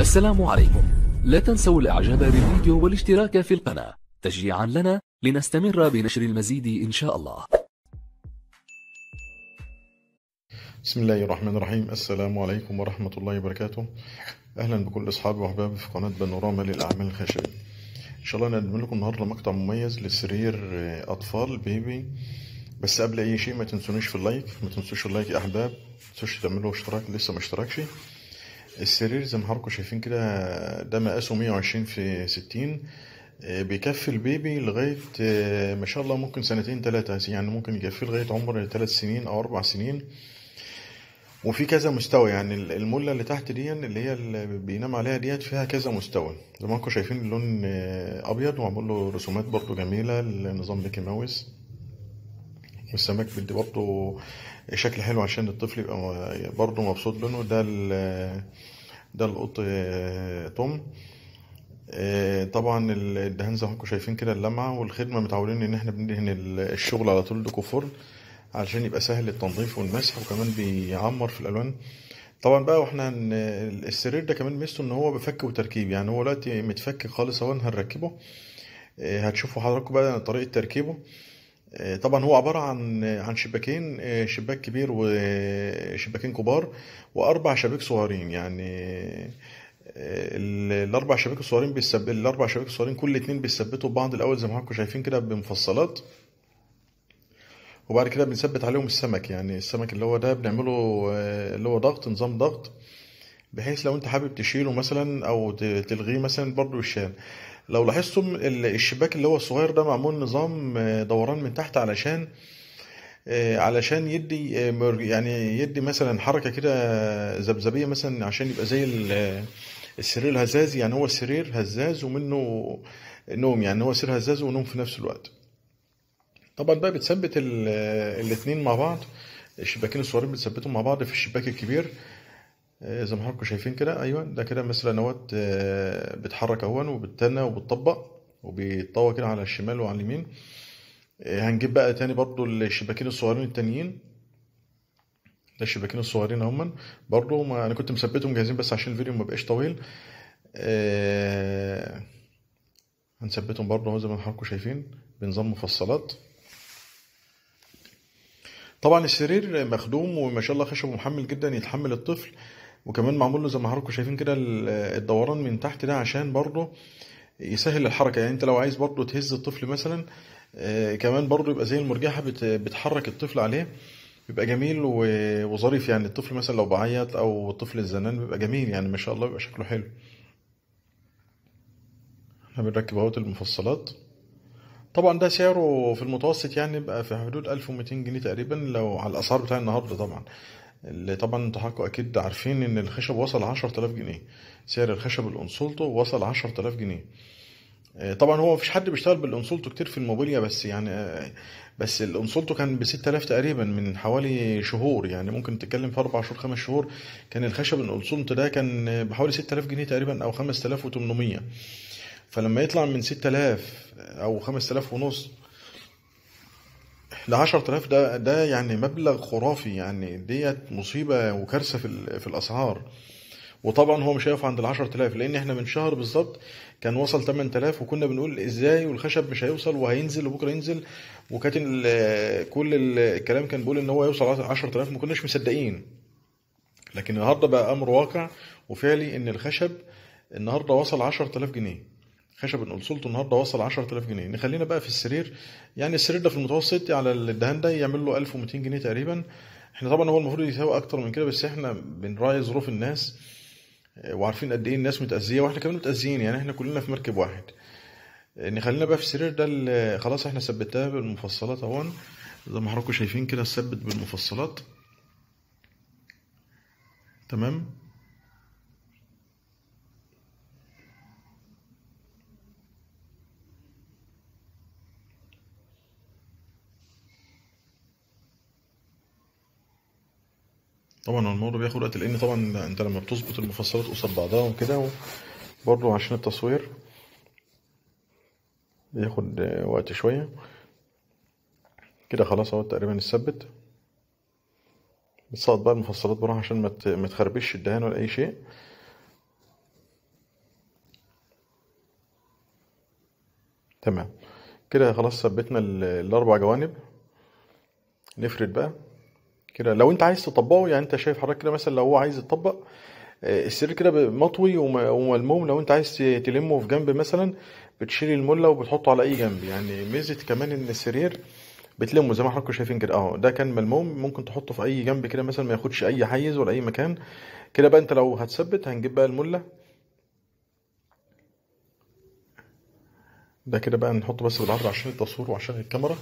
السلام عليكم لا تنسوا الاعجاب بالفيديو والاشتراك في القناة تشجيعا لنا لنستمر بنشر المزيد إن شاء الله بسم الله الرحمن الرحيم السلام عليكم ورحمة الله وبركاته أهلا بكل أصحابي وأحبابي في قناة بانوراما للأعمال الخشبية إن شاء الله نقدم لكم النهاردة مقطع مميز لسرير أطفال بيبي بس قبل أي شيء ما تنسونيش في اللايك ما تنسوش اللايك يا أحباب ما تنسوش تعملوا اشتراك لسه ما اشتركش السرير زي ما حضراتكم شايفين كده ده مقاسه 120 في 60 آه، بيكفي البيبي لغاية آه، ما شاء الله ممكن سنتين تلاتة يعني ممكن يكفيه لغاية عمر تلات سنين أو أربع سنين وفي كذا مستوى يعني الملة اللي تحت دي اللي هي اللي بينام عليها ديت فيها كذا مستوى زي ما انكم شايفين اللون آه، أبيض له رسومات برضو جميلة لنظام ميكي ماوس والسمك بدي برضه شكل حلو عشان الطفل يبقى برضه مبسوط منه ده ال ده القط آه، توم آه، طبعا الدهان زي ما انتم شايفين كده اللمعه والخدمه متعودين ان احنا بندهن الشغل على طول فرن علشان يبقى سهل التنظيف والمسح وكمان بيعمر في الالوان طبعا بقى واحنا السرير ده كمان ميزته ان هو بفك وتركيب يعني هو دلوقتي متفك خالص اهو هنركبه آه، هتشوفوا حضراتكم بقى طريقه تركيبه طبعا هو عباره عن عن شباكين شباك كبير وشباكين كبار واربع شباك صغيرين يعني الاربع شباك الصغيرين بيسب الاربع شباك الصغيرين كل اتنين بيثبتوا بعض الاول زي ما حضراتكم شايفين كده بمفصلات وبعد كده بنثبت عليهم السمك يعني السمك اللي هو ده بنعمله اللي هو ضغط نظام ضغط بحيث لو انت حابب تشيله مثلا او تلغيه مثلا برضه يشال لو لاحظتم الشباك اللي هو الصغير ده معمول نظام آه، دوران من تحت علشان آه، علشان يدي آه، يعني يدي مثلا حركه كده ذبذبيه مثلا عشان يبقى زي السرير الهزاز يعني هو سرير هزاز ومنه نوم يعني هو سرير هزاز ونوم في نفس الوقت طبعا بقى بتثبت الاثنين مع بعض الشباكين الصغيرين بتثبتهم مع بعض في الشباك الكبير آه، زي ما حضراتكم شايفين كده ايوه ده كده مثلا نوات آه، بتحرك اهون وبتنى وبتطبق وبيتطوى كده على الشمال وعلى اليمين آه، هنجيب بقى تاني برضو الشباكين الصغيرين التانيين ده الشباكين الصغيرين اهم برضو ما انا كنت مثبتهم جاهزين بس عشان الفيديو ما بقاش طويل أه هنثبتهم برضو زي ما حضراتكم شايفين بنظام مفصلات طبعا السرير مخدوم وما شاء الله خشب محمل جدا يتحمل الطفل وكمان معمول له زي ما حضراتكم شايفين كده الدوران من تحت ده عشان برضه يسهل الحركه يعني انت لو عايز برضه تهز الطفل مثلا آه، كمان برضه يبقى زي المرجحه بتحرك الطفل عليه بيبقى جميل وظريف يعني الطفل مثلا لو بعيط او الطفل الزنان بيبقى جميل يعني ما شاء الله بيبقى شكله حلو احنا بنركب اهوت المفصلات طبعا ده سعره في المتوسط يعني بقى في حدود 1200 جنيه تقريبا لو على الاسعار بتاع النهارده طبعا اللي طبعا انتوا حضراتكم اكيد عارفين ان الخشب وصل 10000 جنيه سعر الخشب الانسولتو وصل 10000 جنيه آه، طبعا هو مفيش حد بيشتغل بالانسولتو كتير في الموبيليا بس يعني آه، بس الانسولتو كان ب 6000 تقريبا من حوالي شهور يعني ممكن تتكلم في اربع شهور خمس شهور كان الخشب الانسولتو ده كان بحوالي 6000 جنيه تقريبا او 5800 فلما يطلع من 6000 آه، او 5000 ونص ال 10000 ده ده يعني مبلغ خرافي يعني ديت مصيبه وكارثه في في الاسعار وطبعا هو مش هيقف عند ال 10000 لان احنا من شهر بالظبط كان وصل 8000 وكنا بنقول ازاي والخشب مش هيوصل وهينزل وبكره ينزل وكانت كل الكلام كان بيقول ان هو يوصل 10000 ما كناش مصدقين لكن النهارده بقى امر واقع وفعلي ان الخشب النهارده وصل 10000 جنيه خشب القنصلته النهارده وصل 10000 جنيه نخلينا بقى في السرير يعني السرير ده في المتوسط على يعني الدهان ده يعمل له 1200 جنيه تقريبا احنا طبعا هو المفروض يساوي اكتر من كده بس احنا بنراعي ظروف الناس آه، وعارفين قد ايه الناس متاذيه واحنا كمان متاذيين يعني احنا كلنا في مركب واحد آه، نخلينا بقى في السرير ده اللي خلاص احنا ثبتناه بالمفصلات اهون زي ما حضراتكم شايفين كده ثبت بالمفصلات تمام طبعا الموضوع بياخد وقت لان طبعا انت لما بتظبط المفصلات قصاد بعضها وكده برضو عشان التصوير بياخد وقت شوية كده خلاص اهو تقريبا اتثبت بتسقط بقى المفصلات براها عشان ما متخربش الدهان ولا اي شيء تمام كده خلاص ثبتنا الاربع جوانب نفرد بقى كده لو انت عايز تطبقه يعني انت شايف حضرتك كده مثلا لو هو عايز يطبق آه، السرير كده مطوي وملموم لو انت عايز تلمه في جنب مثلا بتشيل المله وبتحطه على اي جنب يعني ميزه كمان ان السرير بتلمه زي ما حضراتكم شايفين كده اهو ده كان ملموم ممكن تحطه في اي جنب كده مثلا ما ياخدش اي حيز ولا اي مكان كده بقى انت لو هتثبت هنجيب بقى المله ده كده بقى نحطه بس بالعرض عشان التصوير وعشان الكاميرا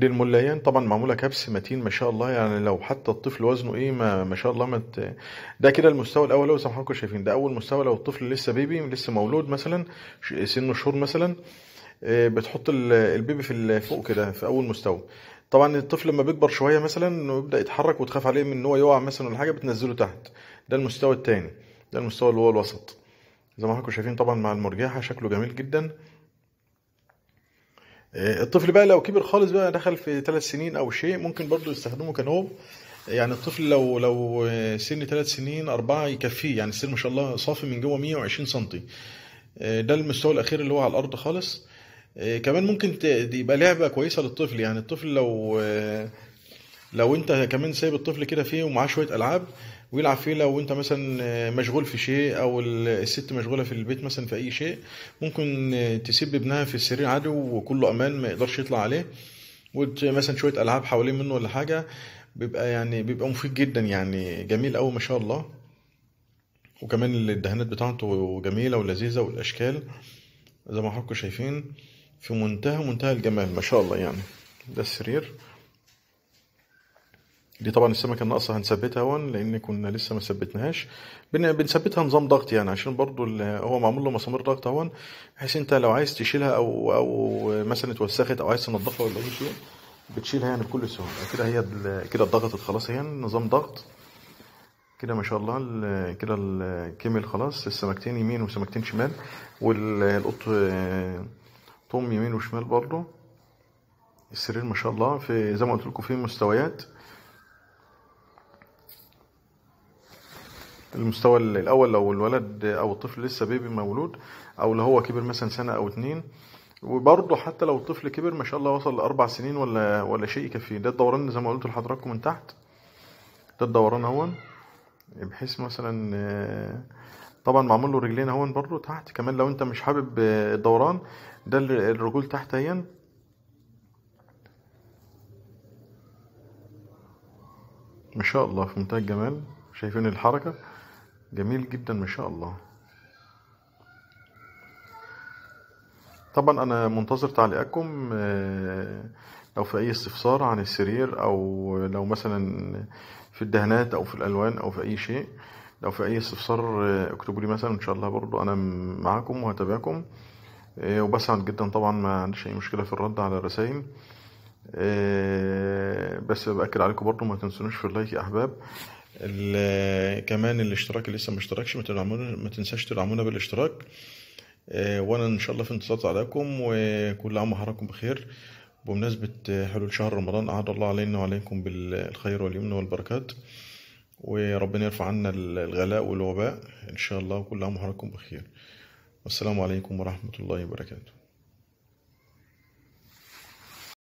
دي الملايين طبعا معموله كبس متين ما شاء الله يعني لو حتى الطفل وزنه ايه ما, ما شاء الله مت ده كده المستوى الاول لو زي ما حضراتكم شايفين ده اول مستوى لو الطفل لسه بيبي لسه مولود مثلا سنه شهور مثلا آه، بتحط البيبي في فوق كده في اول مستوى طبعا الطفل لما بيكبر شويه مثلا انه يبدا يتحرك وتخاف عليه من ان هو يقع مثلا ولا حاجه بتنزله تحت ده المستوى الثاني ده المستوى اللي هو الوسط زي ما حضراتكم شايفين طبعا مع المرجحه شكله جميل جدا آه، الطفل بقى لو كبر خالص بقى دخل في ثلاث سنين او شيء ممكن برضو يستخدمه كنوم يعني الطفل لو لو آه، سن ثلاث سنين أربعة يكفيه يعني السن ما شاء الله صافي من جوه 120 سم آه، ده المستوى الأخير اللي هو على الأرض خالص كمان ممكن يبقى لعبة كويسة للطفل يعني الطفل لو لو انت كمان سايب الطفل كده فيه ومعاه شويه العاب ويلعب فيه لو انت مثلا مشغول في شيء او الست مشغوله في البيت مثلا في اي شيء ممكن تسيب ابنها في السرير عادي وكله امان ما يقدرش يطلع عليه ومثلا شويه العاب حوالين منه ولا حاجه بيبقى يعني بيبقى مفيد جدا يعني جميل قوي ما شاء الله وكمان الدهانات بتاعته جميله ولذيذه والاشكال زي ما حضراتكم شايفين في منتهى منتهى الجمال ما شاء الله يعني ده السرير دي طبعا السمكه الناقصه هنثبتها هون لان كنا لسه ما ثبتناهاش بنثبتها نظام ضغط يعني عشان برضو هو معمول له مسامير ضغط هون بحيث انت لو عايز تشيلها او او مثلا اتوسخت او عايز تنضفها ولا اي شيء بتشيلها يعني بكل سهوله كده هي كده اتضغطت خلاص هي نظام ضغط كده ما شاء الله كده الكمل خلاص السمكتين يمين وسمكتين شمال والقط طوم يمين وشمال برضو السرير ما شاء الله في زي ما قلت لكم في مستويات المستوى الاول لو الولد او الطفل لسه بيبي مولود او لو هو كبر مثلا سنه او اتنين وبرضه حتى لو الطفل كبر ما شاء الله وصل لاربع سنين ولا ولا شيء يكفيه ده الدوران زي ما قلت لحضراتكم من تحت ده الدوران اهون بحيث مثلا آه، طبعا معمول له رجلين اهون برضه تحت كمان لو انت مش حابب آه، الدوران ده الرجول تحت اهي ما شاء الله في منتهى الجمال شايفين الحركه جميل جدا ما شاء الله طبعا انا منتظر تعليقاتكم آه، لو في اي استفسار عن السرير او لو مثلا في الدهانات او في الالوان او في اي شيء لو في اي استفسار آه، اكتبوا لي مثلا ان شاء الله برضو انا معاكم وهتابعكم آه، وبسعد جدا طبعا ما عنديش اي مشكله في الرد على الرسائل بس باكد عليكم برضو ما تنسونوش في اللايك يا احباب كمان الاشتراك اللي لسه ما اشتركش ما تدعمونا ما تنساش تدعمونا بالاشتراك آه، وانا ان شاء الله في انتظار عليكم وكل عام وحضراتكم بخير بمناسبة حلول شهر رمضان أعاد الله علينا وعليكم بالخير واليمن والبركات وربنا يرفع عنا الغلاء والوباء إن شاء الله وكل عام وحضراتكم بخير والسلام عليكم ورحمة الله وبركاته